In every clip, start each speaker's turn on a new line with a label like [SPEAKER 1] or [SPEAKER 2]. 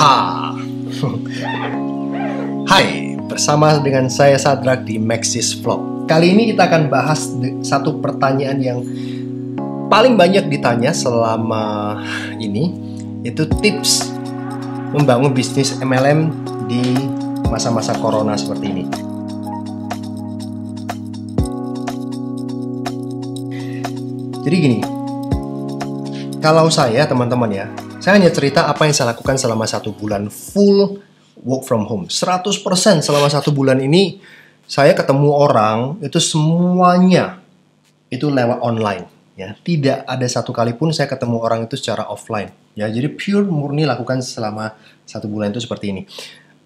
[SPEAKER 1] Haha. Hai, bersama dengan saya Sadrak di Maxis Vlog. Kali ini kita akan bahas satu pertanyaan yang paling banyak ditanya selama ini, yaitu tips membangun bisnis MLM di masa-masa corona seperti ini. Jadi gini, kalau saya teman-teman ya, saya hanya cerita apa yang saya lakukan selama satu bulan full work from home. 100% selama satu bulan ini saya ketemu orang itu semuanya itu lewat online. Ya, tidak ada satu kali pun saya ketemu orang itu secara offline. Ya, jadi pure murni lakukan selama satu bulan itu seperti ini.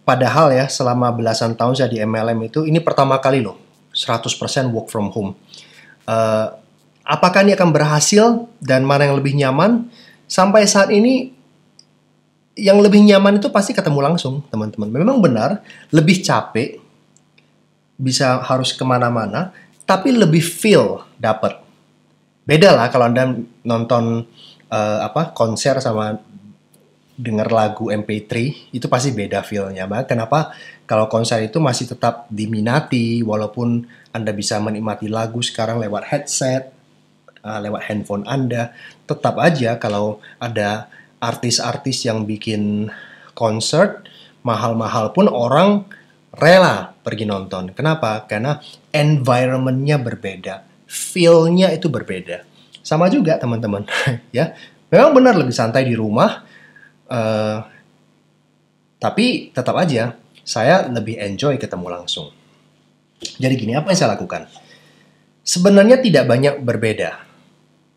[SPEAKER 1] Padahal ya selama belasan tahun saya di MLM itu ini pertama kali loh 100% work from home. Uh, apakah ini akan berhasil dan mana yang lebih nyaman? sampai saat ini yang lebih nyaman itu pasti ketemu langsung teman-teman. Memang benar lebih capek, bisa harus kemana-mana, tapi lebih feel dapat. Beda lah kalau anda nonton uh, apa konser sama dengar lagu MP3 itu pasti beda feelnya banget. Kenapa? Kalau konser itu masih tetap diminati walaupun anda bisa menikmati lagu sekarang lewat headset, uh, lewat handphone anda, tetap aja kalau ada artis-artis yang bikin konser mahal-mahal pun orang rela pergi nonton. Kenapa? Karena environmentnya berbeda, feel-nya itu berbeda. Sama juga teman-teman, ya. Memang benar lebih santai di rumah, uh, tapi tetap aja saya lebih enjoy ketemu langsung. Jadi gini, apa yang saya lakukan? Sebenarnya tidak banyak berbeda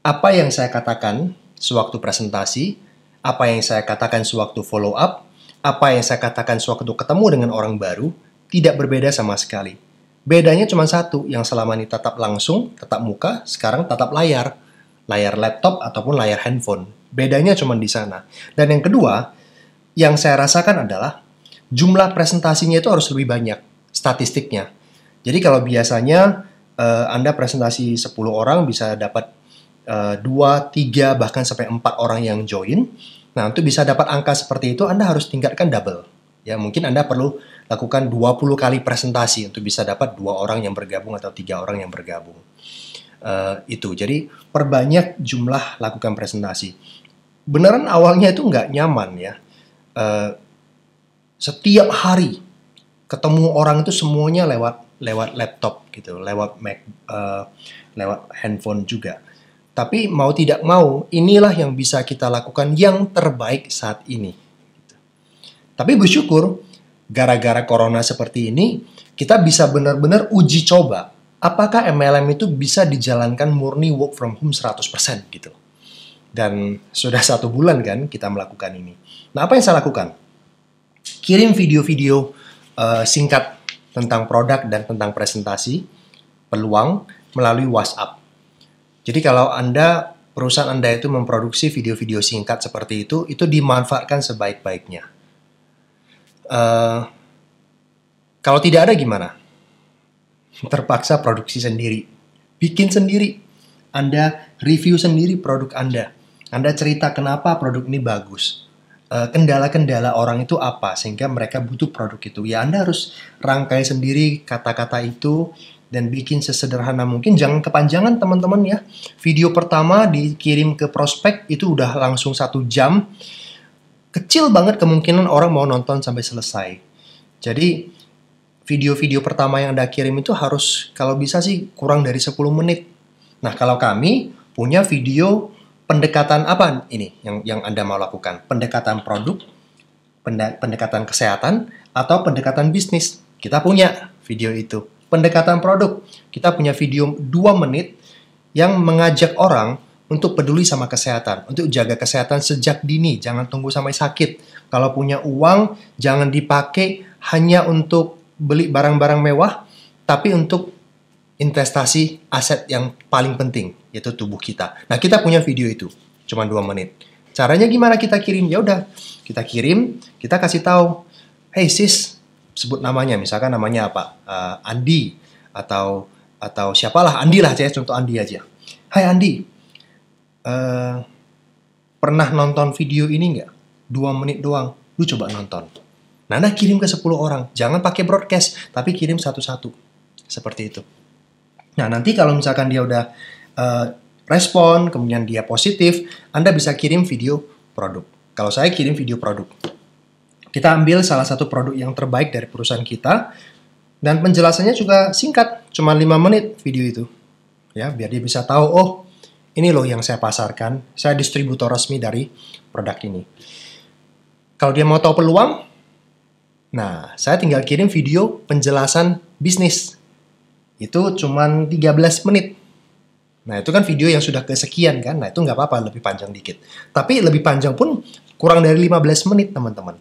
[SPEAKER 1] apa yang saya katakan sewaktu presentasi, apa yang saya katakan sewaktu follow up, apa yang saya katakan sewaktu ketemu dengan orang baru, tidak berbeda sama sekali. Bedanya cuma satu, yang selama ini tetap langsung, tetap muka, sekarang tetap layar. Layar laptop ataupun layar handphone. Bedanya cuma di sana. Dan yang kedua, yang saya rasakan adalah jumlah presentasinya itu harus lebih banyak, statistiknya. Jadi kalau biasanya eh, Anda presentasi 10 orang bisa dapat Eh, dua, tiga, bahkan sampai empat orang yang join. Nah, untuk bisa dapat angka seperti itu, Anda harus tingkatkan double. Ya, mungkin Anda perlu lakukan 20 kali presentasi untuk bisa dapat dua orang yang bergabung atau tiga orang yang bergabung. Uh, itu jadi perbanyak jumlah lakukan presentasi beneran awalnya itu nggak nyaman ya uh, setiap hari ketemu orang itu semuanya lewat lewat laptop gitu lewat Mac uh, lewat handphone juga tapi mau tidak mau, inilah yang bisa kita lakukan yang terbaik saat ini. Tapi bersyukur, gara-gara corona seperti ini, kita bisa benar-benar uji coba apakah MLM itu bisa dijalankan murni work from home 100% gitu. Dan sudah satu bulan kan kita melakukan ini. Nah apa yang saya lakukan? Kirim video-video uh, singkat tentang produk dan tentang presentasi, peluang melalui WhatsApp jadi kalau Anda perusahaan Anda itu memproduksi video-video singkat seperti itu, itu dimanfaatkan sebaik-baiknya. Uh, kalau tidak ada gimana? Terpaksa produksi sendiri. Bikin sendiri. Anda review sendiri produk Anda. Anda cerita kenapa produk ini bagus. Eh, kendala-kendala orang itu apa sehingga mereka butuh produk itu. Ya Anda harus rangkai sendiri kata-kata itu, dan bikin sesederhana mungkin. Jangan kepanjangan teman-teman ya. Video pertama dikirim ke prospek itu udah langsung satu jam. Kecil banget kemungkinan orang mau nonton sampai selesai. Jadi video-video pertama yang Anda kirim itu harus kalau bisa sih kurang dari 10 menit. Nah, kalau kami punya video pendekatan apa ini yang yang Anda mau lakukan? Pendekatan produk, pendekatan kesehatan atau pendekatan bisnis? Kita punya video itu pendekatan produk. Kita punya video 2 menit yang mengajak orang untuk peduli sama kesehatan, untuk jaga kesehatan sejak dini, jangan tunggu sampai sakit. Kalau punya uang, jangan dipakai hanya untuk beli barang-barang mewah, tapi untuk investasi aset yang paling penting, yaitu tubuh kita. Nah, kita punya video itu, cuma 2 menit. Caranya gimana kita kirim? Ya udah, kita kirim, kita kasih tahu, "Hey sis, sebut namanya misalkan namanya apa uh, Andi atau atau siapalah Andi lah saya contoh Andi aja Hai Andi uh, pernah nonton video ini nggak dua menit doang lu coba nonton Nana kirim ke 10 orang jangan pakai broadcast tapi kirim satu-satu seperti itu nah nanti kalau misalkan dia udah uh, respon kemudian dia positif Anda bisa kirim video produk kalau saya kirim video produk kita ambil salah satu produk yang terbaik dari perusahaan kita dan penjelasannya juga singkat, cuma 5 menit video itu. Ya, biar dia bisa tahu oh, ini loh yang saya pasarkan, saya distributor resmi dari produk ini. Kalau dia mau tahu peluang, nah, saya tinggal kirim video penjelasan bisnis. Itu cuma 13 menit. Nah, itu kan video yang sudah kesekian kan. Nah, itu nggak apa-apa, lebih panjang dikit. Tapi lebih panjang pun kurang dari 15 menit, teman-teman.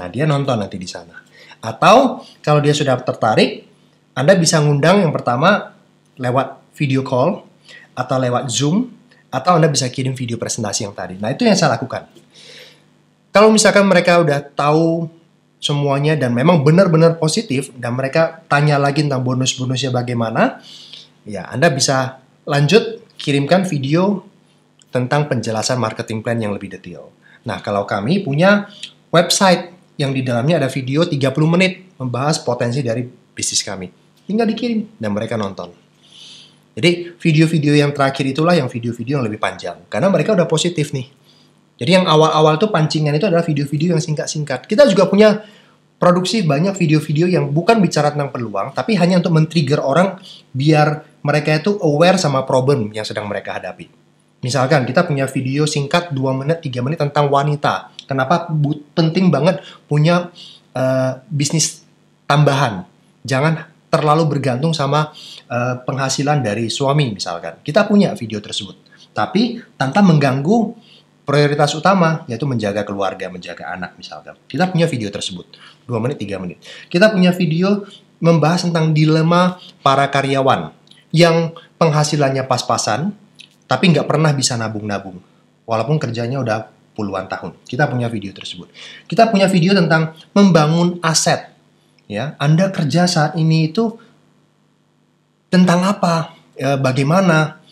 [SPEAKER 1] Nah, dia nonton nanti di sana. Atau kalau dia sudah tertarik, Anda bisa ngundang yang pertama lewat video call atau lewat Zoom atau Anda bisa kirim video presentasi yang tadi. Nah, itu yang saya lakukan. Kalau misalkan mereka udah tahu semuanya dan memang benar-benar positif dan mereka tanya lagi tentang bonus-bonusnya bagaimana, ya Anda bisa lanjut kirimkan video tentang penjelasan marketing plan yang lebih detail. Nah, kalau kami punya website yang di dalamnya ada video 30 menit membahas potensi dari bisnis kami. Tinggal dikirim dan mereka nonton. Jadi video-video yang terakhir itulah yang video-video yang lebih panjang. Karena mereka udah positif nih. Jadi yang awal-awal tuh pancingan itu adalah video-video yang singkat-singkat. Kita juga punya produksi banyak video-video yang bukan bicara tentang peluang, tapi hanya untuk men-trigger orang biar mereka itu aware sama problem yang sedang mereka hadapi. Misalkan kita punya video singkat 2 menit, 3 menit tentang wanita. Kenapa penting banget punya uh, bisnis tambahan. Jangan terlalu bergantung sama uh, penghasilan dari suami misalkan. Kita punya video tersebut. Tapi tanpa mengganggu prioritas utama yaitu menjaga keluarga, menjaga anak misalkan. Kita punya video tersebut. 2 menit, 3 menit. Kita punya video membahas tentang dilema para karyawan yang penghasilannya pas-pasan tapi nggak pernah bisa nabung-nabung. Walaupun kerjanya udah puluhan tahun. Kita punya video tersebut. Kita punya video tentang membangun aset. Ya, Anda kerja saat ini itu tentang apa? E, bagaimana?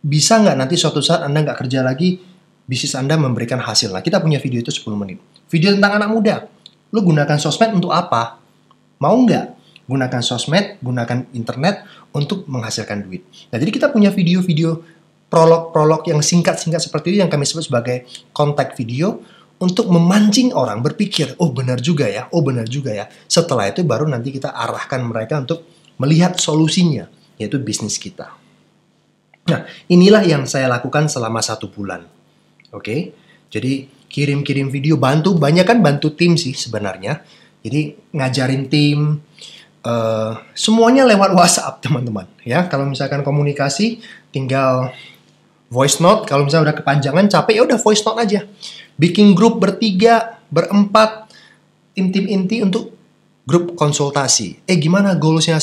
[SPEAKER 1] Bisa nggak nanti suatu saat Anda nggak kerja lagi, bisnis Anda memberikan hasil? Nah, kita punya video itu 10 menit. Video tentang anak muda. Lu gunakan sosmed untuk apa? Mau nggak? Gunakan sosmed, gunakan internet untuk menghasilkan duit. Nah, jadi kita punya video-video prolog-prolog yang singkat-singkat seperti itu yang kami sebut sebagai kontak video untuk memancing orang berpikir, oh benar juga ya, oh benar juga ya. Setelah itu baru nanti kita arahkan mereka untuk melihat solusinya, yaitu bisnis kita. Nah, inilah yang saya lakukan selama satu bulan. Oke, okay? jadi kirim-kirim video, bantu, banyak kan bantu tim sih sebenarnya. Jadi ngajarin tim, uh, semuanya lewat WhatsApp teman-teman. Ya, kalau misalkan komunikasi, tinggal voice note kalau misalnya udah kepanjangan capek ya udah voice note aja bikin grup bertiga berempat intim tim inti untuk grup konsultasi eh gimana goalsnya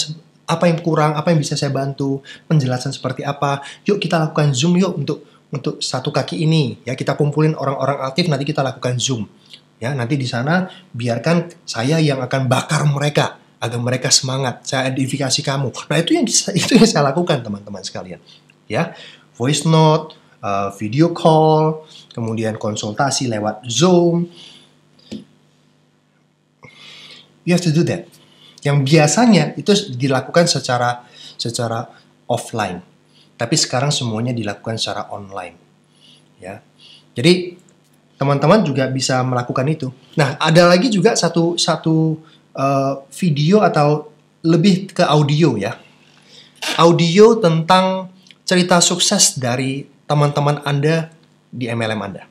[SPEAKER 1] apa yang kurang apa yang bisa saya bantu penjelasan seperti apa yuk kita lakukan zoom yuk untuk untuk satu kaki ini ya kita kumpulin orang-orang aktif nanti kita lakukan zoom ya nanti di sana biarkan saya yang akan bakar mereka agar mereka semangat saya edifikasi kamu nah itu yang itu yang saya lakukan teman-teman sekalian ya voice note, uh, video call, kemudian konsultasi lewat Zoom. You have to do that. Yang biasanya itu dilakukan secara secara offline, tapi sekarang semuanya dilakukan secara online. Ya, jadi teman-teman juga bisa melakukan itu. Nah, ada lagi juga satu satu uh, video atau lebih ke audio ya, audio tentang cerita sukses dari teman-teman Anda di MLM Anda.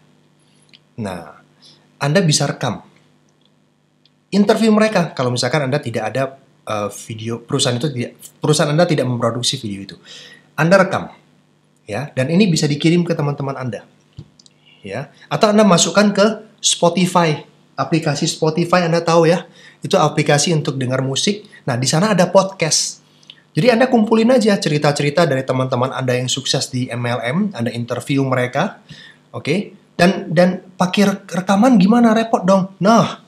[SPEAKER 1] Nah, Anda bisa rekam interview mereka kalau misalkan Anda tidak ada uh, video perusahaan itu tidak perusahaan Anda tidak memproduksi video itu. Anda rekam ya dan ini bisa dikirim ke teman-teman Anda. Ya, atau Anda masukkan ke Spotify aplikasi Spotify Anda tahu ya, itu aplikasi untuk dengar musik. Nah, di sana ada podcast. Jadi Anda kumpulin aja cerita-cerita dari teman-teman Anda yang sukses di MLM, Anda interview mereka, oke? Okay? Dan dan pakai rekaman gimana repot dong. Nah,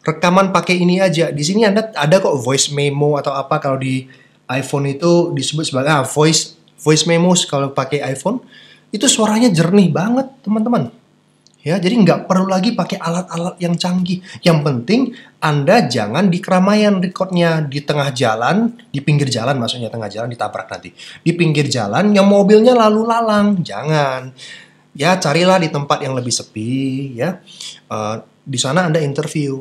[SPEAKER 1] rekaman pakai ini aja. Di sini Anda ada kok voice memo atau apa kalau di iPhone itu disebut sebagai ah, voice voice memos kalau pakai iPhone. Itu suaranya jernih banget, teman-teman. Ya, jadi nggak perlu lagi pakai alat-alat yang canggih. Yang penting Anda jangan di keramaian recordnya di tengah jalan, di pinggir jalan maksudnya tengah jalan ditabrak nanti. Di pinggir jalan yang mobilnya lalu lalang, jangan. Ya, carilah di tempat yang lebih sepi, ya. Uh, di sana Anda interview.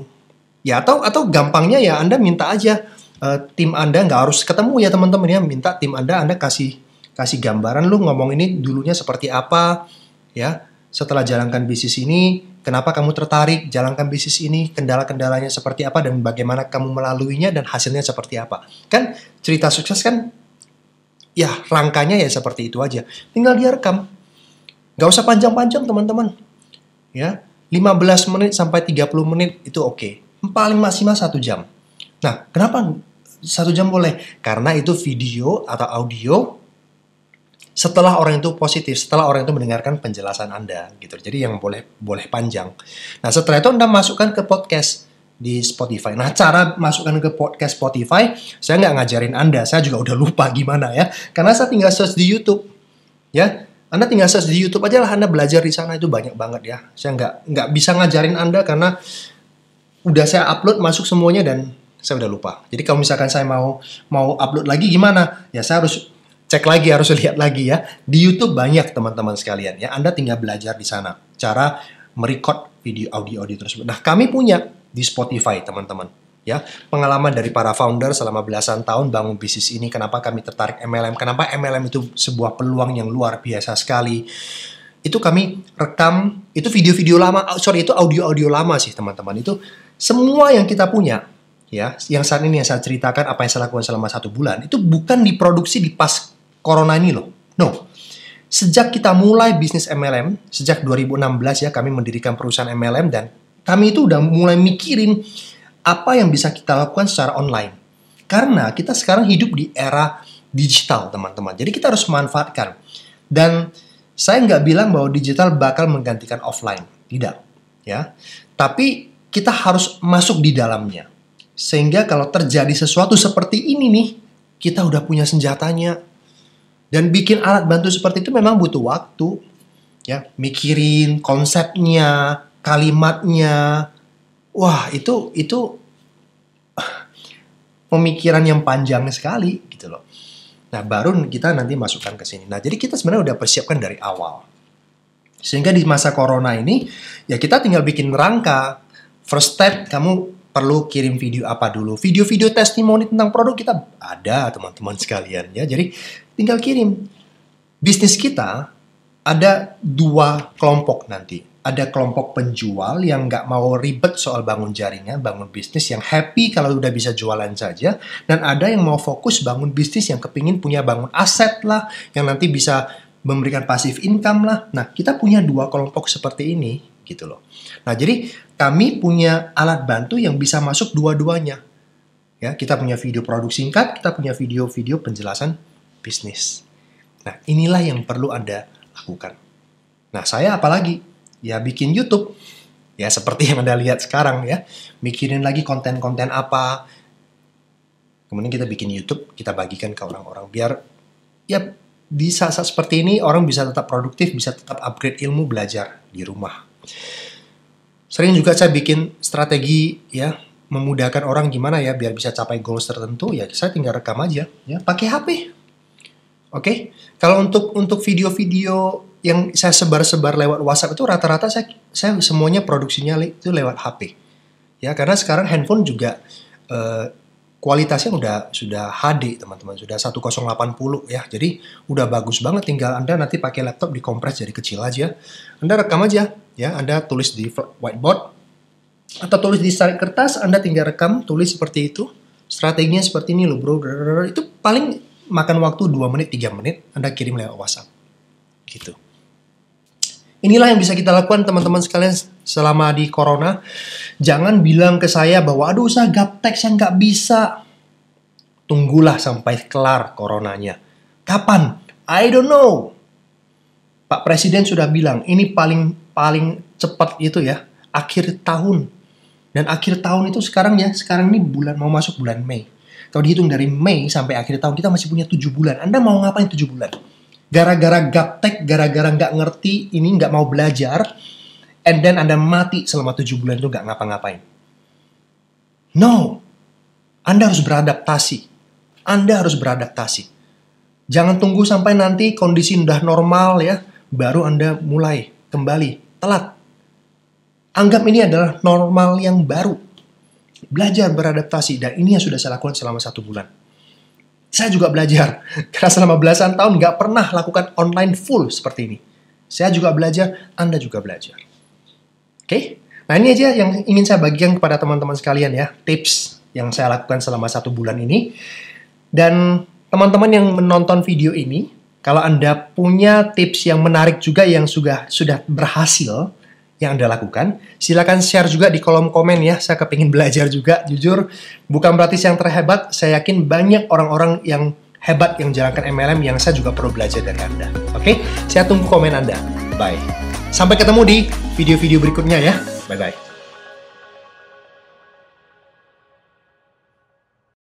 [SPEAKER 1] Ya atau atau gampangnya ya Anda minta aja uh, tim Anda nggak harus ketemu ya teman-teman ya, minta tim Anda Anda kasih kasih gambaran lu ngomong ini dulunya seperti apa, ya setelah jalankan bisnis ini, kenapa kamu tertarik jalankan bisnis ini, kendala-kendalanya seperti apa, dan bagaimana kamu melaluinya, dan hasilnya seperti apa. Kan cerita sukses kan, ya rangkanya ya seperti itu aja. Tinggal direkam. Gak usah panjang-panjang teman-teman. Ya, 15 menit sampai 30 menit itu oke. Okay. Paling maksimal 1 jam. Nah, kenapa satu jam boleh? Karena itu video atau audio setelah orang itu positif, setelah orang itu mendengarkan penjelasan Anda gitu. Jadi yang boleh boleh panjang. Nah, setelah itu Anda masukkan ke podcast di Spotify. Nah, cara masukkan ke podcast Spotify, saya nggak ngajarin Anda, saya juga udah lupa gimana ya. Karena saya tinggal search di YouTube. Ya, Anda tinggal search di YouTube aja lah Anda belajar di sana itu banyak banget ya. Saya nggak nggak bisa ngajarin Anda karena udah saya upload masuk semuanya dan saya udah lupa. Jadi kalau misalkan saya mau mau upload lagi gimana? Ya saya harus cek lagi harus lihat lagi ya. Di YouTube banyak teman-teman sekalian ya. Anda tinggal belajar di sana cara merekod video audio audio tersebut. Nah, kami punya di Spotify, teman-teman. Ya, pengalaman dari para founder selama belasan tahun bangun bisnis ini, kenapa kami tertarik MLM? Kenapa MLM itu sebuah peluang yang luar biasa sekali? Itu kami rekam, itu video-video lama, sorry itu audio-audio lama sih teman-teman. Itu semua yang kita punya, ya, yang saat ini yang saya ceritakan apa yang saya lakukan selama satu bulan, itu bukan diproduksi di pas corona ini loh. No. Sejak kita mulai bisnis MLM, sejak 2016 ya kami mendirikan perusahaan MLM dan kami itu udah mulai mikirin apa yang bisa kita lakukan secara online. Karena kita sekarang hidup di era digital, teman-teman. Jadi kita harus memanfaatkan. Dan saya nggak bilang bahwa digital bakal menggantikan offline. Tidak. ya. Tapi kita harus masuk di dalamnya. Sehingga kalau terjadi sesuatu seperti ini nih, kita udah punya senjatanya, dan bikin alat bantu seperti itu memang butuh waktu. Ya, mikirin konsepnya, kalimatnya. Wah, itu itu pemikiran yang panjang sekali gitu loh. Nah, baru kita nanti masukkan ke sini. Nah, jadi kita sebenarnya udah persiapkan dari awal. Sehingga di masa corona ini, ya kita tinggal bikin rangka. First step, kamu perlu kirim video apa dulu. Video-video testimoni tentang produk kita ada, teman-teman sekalian. ya Jadi, tinggal kirim. Bisnis kita ada dua kelompok nanti. Ada kelompok penjual yang nggak mau ribet soal bangun jaringan, bangun bisnis, yang happy kalau udah bisa jualan saja. Dan ada yang mau fokus bangun bisnis, yang kepingin punya bangun aset lah, yang nanti bisa memberikan pasif income lah. Nah, kita punya dua kelompok seperti ini gitu loh. Nah, jadi kami punya alat bantu yang bisa masuk dua-duanya. Ya, kita punya video produk singkat, kita punya video-video penjelasan bisnis. Nah, inilah yang perlu Anda lakukan. Nah, saya apalagi? Ya bikin YouTube. Ya seperti yang Anda lihat sekarang ya. Mikirin lagi konten-konten apa. Kemudian kita bikin YouTube, kita bagikan ke orang-orang biar ya di saat-saat seperti ini orang bisa tetap produktif, bisa tetap upgrade ilmu belajar di rumah. Sering juga saya bikin strategi ya memudahkan orang gimana ya biar bisa capai goals tertentu ya saya tinggal rekam aja ya pakai HP Oke, okay? kalau untuk untuk video-video yang saya sebar-sebar lewat WhatsApp itu rata-rata saya saya semuanya produksinya itu lewat HP. Ya, karena sekarang handphone juga eh, kualitasnya udah sudah HD teman-teman sudah 1080 ya jadi udah bagus banget tinggal anda nanti pakai laptop dikompres jadi kecil aja anda rekam aja ya anda tulis di whiteboard atau tulis di starik kertas anda tinggal rekam tulis seperti itu strateginya seperti ini loh bro itu paling makan waktu 2 menit, 3 menit, Anda kirim lewat WhatsApp. Gitu. Inilah yang bisa kita lakukan teman-teman sekalian selama di Corona. Jangan bilang ke saya bahwa, aduh saya gaptek, saya nggak bisa. Tunggulah sampai kelar Coronanya. Kapan? I don't know. Pak Presiden sudah bilang, ini paling paling cepat itu ya, akhir tahun. Dan akhir tahun itu sekarang ya, sekarang ini bulan mau masuk bulan Mei kalau dihitung dari Mei sampai akhir tahun kita masih punya tujuh bulan. Anda mau ngapain tujuh bulan? Gara-gara gaptek, gara-gara nggak ngerti, ini nggak mau belajar, and then Anda mati selama tujuh bulan itu nggak ngapa-ngapain. No. Anda harus beradaptasi. Anda harus beradaptasi. Jangan tunggu sampai nanti kondisi udah normal ya, baru Anda mulai kembali. Telat. Anggap ini adalah normal yang baru. Belajar beradaptasi dan ini yang sudah saya lakukan selama satu bulan. Saya juga belajar karena selama belasan tahun nggak pernah lakukan online full seperti ini. Saya juga belajar, Anda juga belajar. Oke? Okay? Nah ini aja yang ingin saya bagikan kepada teman-teman sekalian ya, tips yang saya lakukan selama satu bulan ini. Dan teman-teman yang menonton video ini, kalau Anda punya tips yang menarik juga yang sudah sudah berhasil, yang Anda lakukan. Silahkan share juga di kolom komen ya, saya kepingin belajar juga, jujur. Bukan berarti yang terhebat, saya yakin banyak orang-orang yang hebat yang jalankan MLM yang saya juga perlu belajar dari Anda. Oke, saya tunggu komen Anda. Bye. Sampai ketemu di video-video berikutnya ya. Bye-bye.